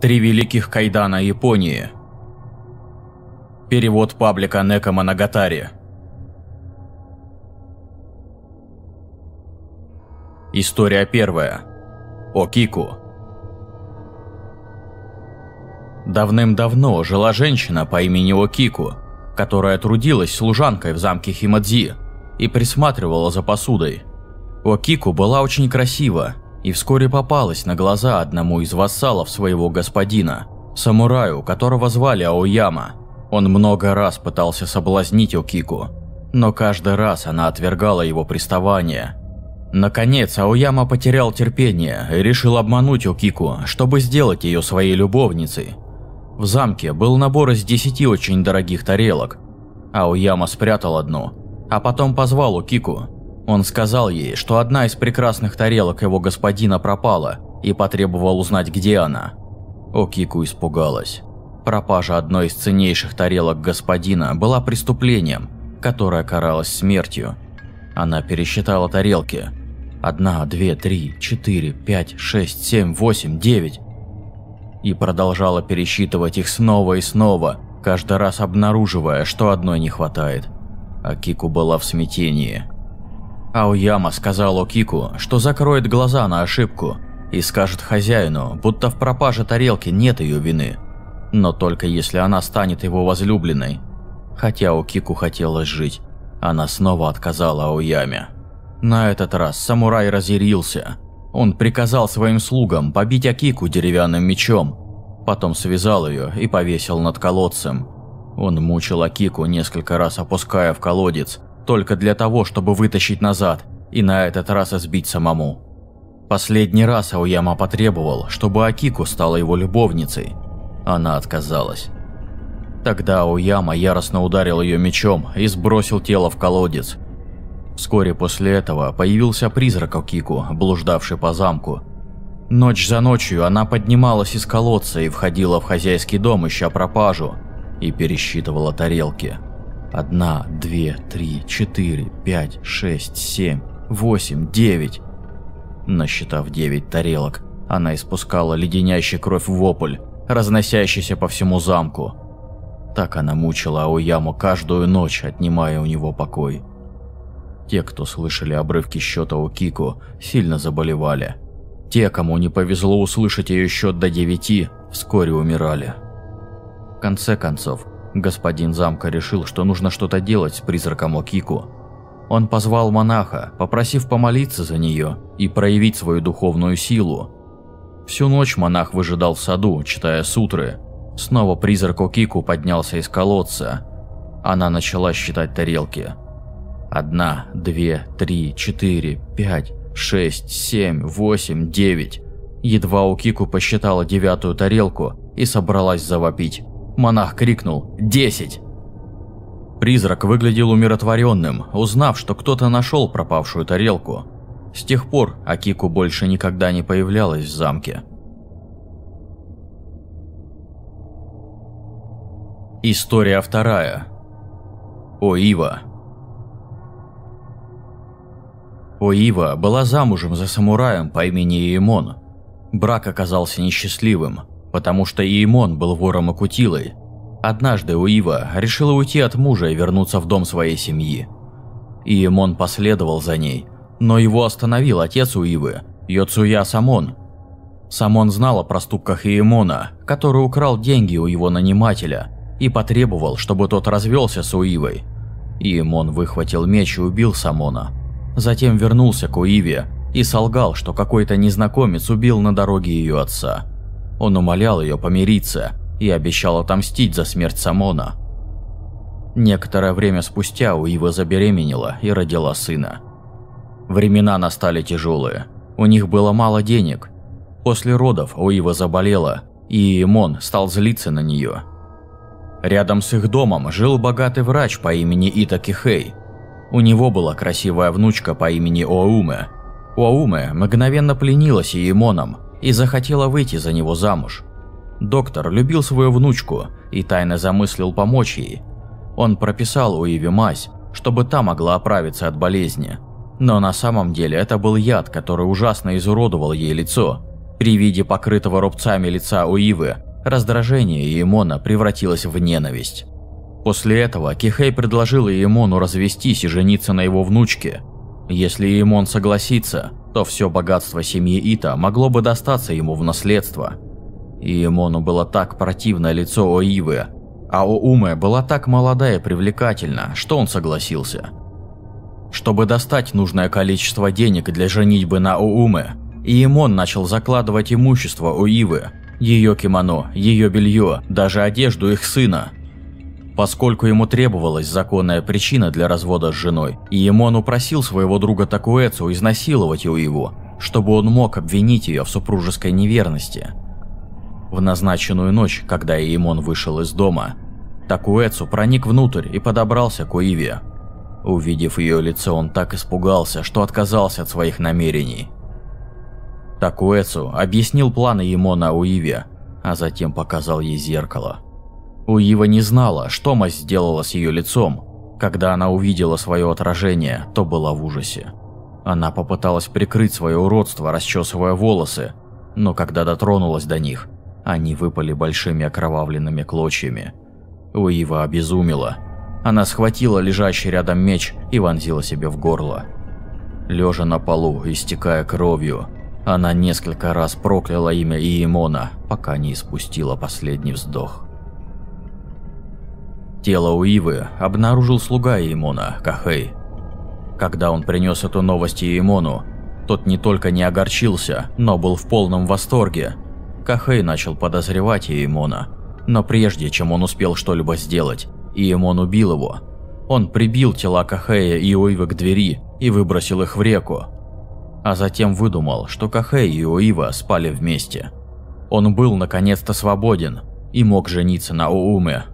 Три великих кайдана Японии. Перевод паблика Нека Манагатари. История первая. Окику. Давным-давно жила женщина по имени Окику, которая трудилась служанкой в замке Химадзи и присматривала за посудой. Окику была очень красива и вскоре попалась на глаза одному из вассалов своего господина, самураю, которого звали Аояма. Он много раз пытался соблазнить Окику, но каждый раз она отвергала его приставание. Наконец, Аояма потерял терпение и решил обмануть Окику, чтобы сделать ее своей любовницей. В замке был набор из десяти очень дорогих тарелок. Аояма спрятал одну, а потом позвал Окику, он сказал ей, что одна из прекрасных тарелок его господина пропала, и потребовал узнать, где она. Окику испугалась. Пропажа одной из ценнейших тарелок господина была преступлением, которое каралось смертью. Она пересчитала тарелки. Одна, две, три, четыре, пять, шесть, семь, восемь, девять. И продолжала пересчитывать их снова и снова, каждый раз обнаруживая, что одной не хватает. Акику была в смятении. Аояма сказал Окику, что закроет глаза на ошибку и скажет хозяину, будто в пропаже тарелки нет ее вины. Но только если она станет его возлюбленной. Хотя Окику хотелось жить, она снова отказала Аояме. На этот раз самурай разъярился. Он приказал своим слугам побить Акику деревянным мечом, потом связал ее и повесил над колодцем. Он мучил Акику несколько раз, опуская в колодец – только для того, чтобы вытащить назад и на этот раз избить самому. Последний раз Ауяма потребовал, чтобы Акику стала его любовницей. Она отказалась. Тогда Ауяма яростно ударил ее мечом и сбросил тело в колодец. Вскоре после этого появился призрак Акику, блуждавший по замку. Ночь за ночью она поднималась из колодца и входила в хозяйский дом, ища пропажу, и пересчитывала тарелки одна, две, три, четыре, пять, шесть, семь, восемь, девять, Насчитав девять тарелок, она испускала леденящий кровь вопль, разносящийся по всему замку. Так она мучила Аояму каждую ночь, отнимая у него покой. Те, кто слышали обрывки счета у Кику, сильно заболевали. Те, кому не повезло услышать ее счет до девяти, вскоре умирали. В конце концов, Господин замка решил, что нужно что-то делать с призраком Окику. Он позвал монаха, попросив помолиться за нее и проявить свою духовную силу. Всю ночь монах выжидал в саду, читая сутры. Снова призрак Окику поднялся из колодца. Она начала считать тарелки. Одна, две, три, четыре, пять, шесть, семь, восемь, девять. Едва Окику посчитала девятую тарелку и собралась завопить монах крикнул «Десять!». Призрак выглядел умиротворенным, узнав, что кто-то нашел пропавшую тарелку. С тех пор Акику больше никогда не появлялась в замке. История вторая. Оива. Оива была замужем за самураем по имени Иемон. Брак оказался несчастливым – потому что и Имон был вором и кутилой. Однажды Уива решила уйти от мужа и вернуться в дом своей семьи. И Имон последовал за ней, но его остановил отец Уивы, Йоцуя Самон. Самон знал о проступках Иемона, который украл деньги у его нанимателя, и потребовал, чтобы тот развелся с Уивой. Иемон выхватил меч и убил Самона. Затем вернулся к Уиве и солгал, что какой-то незнакомец убил на дороге ее отца. Он умолял ее помириться и обещал отомстить за смерть Самона. Некоторое время спустя у Ивы забеременела и родила сына. Времена настали тяжелые. У них было мало денег. После родов у Ивы заболела, и Имон стал злиться на нее. Рядом с их домом жил богатый врач по имени Итаки Хэй. У него была красивая внучка по имени Оуме. Оуме мгновенно пленилась Иемоном, и захотела выйти за него замуж. Доктор любил свою внучку и тайно замыслил помочь ей. Он прописал Уиве мазь, чтобы та могла оправиться от болезни. Но на самом деле это был яд, который ужасно изуродовал ей лицо. При виде покрытого рубцами лица Уивы, раздражение Иемона превратилось в ненависть. После этого Кихей предложил Иемону развестись и жениться на его внучке. Если Иемон согласится, то все богатство семьи Ита могло бы достаться ему в наследство. И Мону было так противно лицо Оивы, а Оуме была так молода и привлекательна, что он согласился. Чтобы достать нужное количество денег для женитьбы на Оуме, Иемон начал закладывать имущество Оивы, ее кимоно, ее белье, даже одежду их сына – Поскольку ему требовалась законная причина для развода с женой, и Иемон упросил своего друга Такуэцу изнасиловать у его, чтобы он мог обвинить ее в супружеской неверности. В назначенную ночь, когда Иемон вышел из дома, Такуэцу проник внутрь и подобрался к Уиве. Увидев ее лицо, он так испугался, что отказался от своих намерений. Такуэцу объяснил планы Иемона Уиве, а затем показал ей зеркало – Уива не знала, что мазь сделала с ее лицом. Когда она увидела свое отражение, то была в ужасе. Она попыталась прикрыть свое уродство, расчесывая волосы, но когда дотронулась до них, они выпали большими окровавленными клочьями. Уива обезумела. Она схватила лежащий рядом меч и вонзила себе в горло. Лежа на полу, истекая кровью, она несколько раз прокляла имя Иемона, пока не испустила последний вздох. Тело У Ивы обнаружил слуга Иемона, Кахей. Когда он принес эту новость Иемону, тот не только не огорчился, но был в полном восторге. Кахей начал подозревать Иемона, но прежде чем он успел что-либо сделать, Иемон убил его. Он прибил тела Кахея и Уивы к двери и выбросил их в реку. А затем выдумал, что Кахей и Уива спали вместе. Он был наконец-то свободен и мог жениться на Ууме,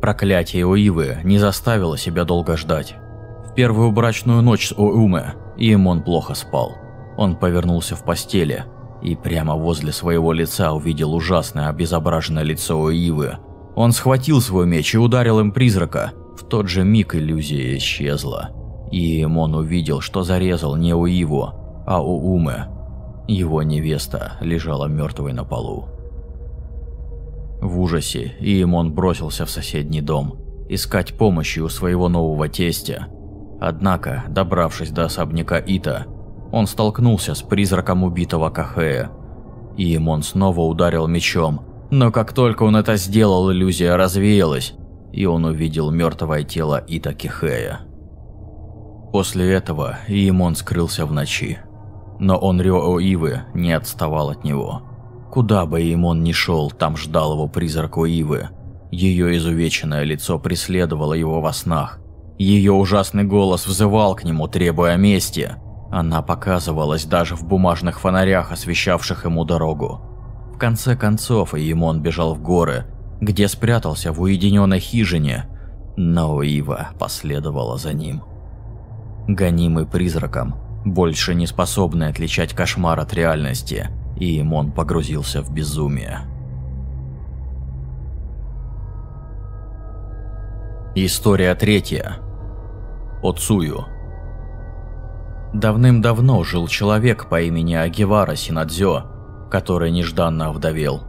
Проклятие Уивы не заставило себя долго ждать. В первую брачную ночь с Оуме Иемон плохо спал. Он повернулся в постели и прямо возле своего лица увидел ужасное обезображенное лицо Уивы. Он схватил свой меч и ударил им призрака. В тот же миг иллюзия исчезла. Иемон увидел, что зарезал не Уиву, а Оуме. Его невеста лежала мертвой на полу. В ужасе Иемон бросился в соседний дом, искать помощи у своего нового тестя. Однако, добравшись до особняка Ита, он столкнулся с призраком убитого Кахея. Иемон снова ударил мечом, но как только он это сделал, иллюзия развеялась, и он увидел мертвое тело Ита Кихея. После этого Иемон скрылся в ночи, но Онрё Оивы не отставал от него. Куда бы он ни шел, там ждал его призрак Уивы. Ее изувеченное лицо преследовало его во снах. Ее ужасный голос взывал к нему, требуя мести. Она показывалась даже в бумажных фонарях, освещавших ему дорогу. В конце концов, Эймон бежал в горы, где спрятался в уединенной хижине, но Ива последовала за ним. Гонимый призраком, больше не способный отличать кошмар от реальности – и Имон погрузился в безумие. История третья. Оцую. Давным-давно жил человек по имени Агивара Синадзё, который нежданно овдовел.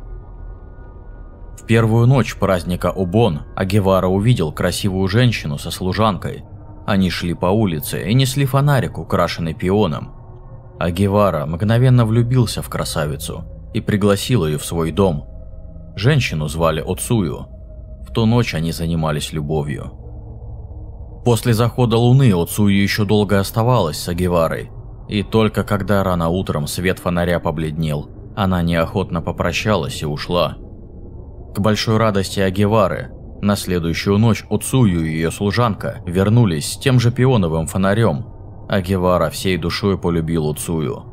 В первую ночь праздника Убон Агивара увидел красивую женщину со служанкой. Они шли по улице и несли фонарик, украшенный пионом, а Гевара мгновенно влюбился в красавицу и пригласил ее в свой дом. Женщину звали Оцую. В ту ночь они занимались любовью. После захода луны Оцую еще долго оставалась с Агиварой, и только когда рано утром свет фонаря побледнел, она неохотно попрощалась и ушла. К большой радости Агивары, на следующую ночь Оцую и ее служанка вернулись с тем же пионовым фонарем, Агевара всей душой полюбил Уцую.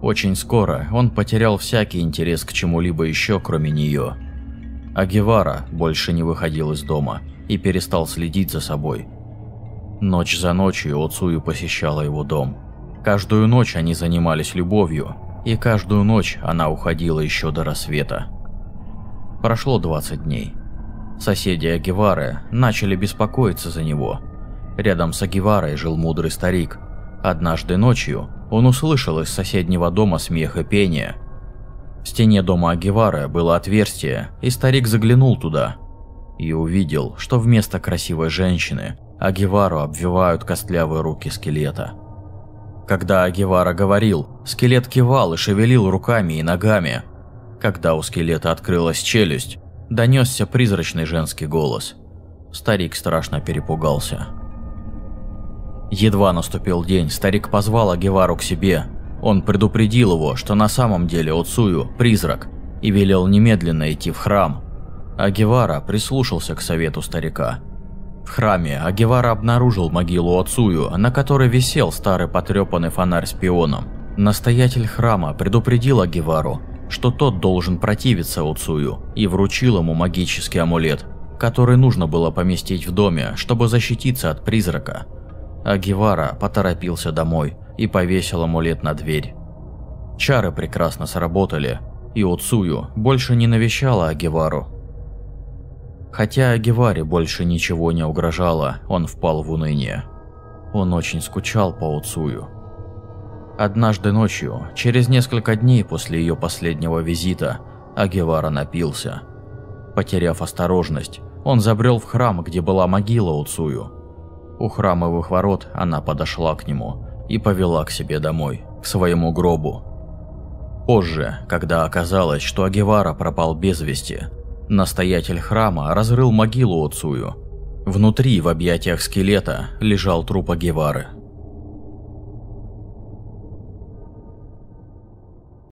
Очень скоро он потерял всякий интерес к чему-либо еще, кроме нее. Агевара больше не выходил из дома и перестал следить за собой. Ночь за ночью Оцую посещала его дом. Каждую ночь они занимались любовью, и каждую ночь она уходила еще до рассвета. Прошло 20 дней. Соседи Агивары начали беспокоиться за него. Рядом с Агиварой жил мудрый старик – Однажды ночью он услышал из соседнего дома смех и пение. В стене дома Агивара было отверстие, и старик заглянул туда. И увидел, что вместо красивой женщины Агивару обвивают костлявые руки скелета. Когда Агивара говорил, скелет кивал и шевелил руками и ногами. Когда у скелета открылась челюсть, донесся призрачный женский голос. Старик страшно перепугался. Едва наступил день, старик позвал Агевару к себе. Он предупредил его, что на самом деле Оцую – призрак, и велел немедленно идти в храм. Агевара прислушался к совету старика. В храме Агевара обнаружил могилу Оцую, на которой висел старый потрепанный фонарь с пионом. Настоятель храма предупредил Агевару, что тот должен противиться Оцую и вручил ему магический амулет, который нужно было поместить в доме, чтобы защититься от призрака а Гевара поторопился домой и повесил амулет на дверь. Чары прекрасно сработали, и Уцую больше не навещала Агевару. Хотя Агеваре больше ничего не угрожало, он впал в уныние. Он очень скучал по Уцую. Однажды ночью, через несколько дней после ее последнего визита, Агевара напился. Потеряв осторожность, он забрел в храм, где была могила Уцую, у храмовых ворот она подошла к нему и повела к себе домой, к своему гробу. Позже, когда оказалось, что Агевара пропал без вести, настоятель храма разрыл могилу Оцую. Внутри, в объятиях скелета, лежал труп Агевары –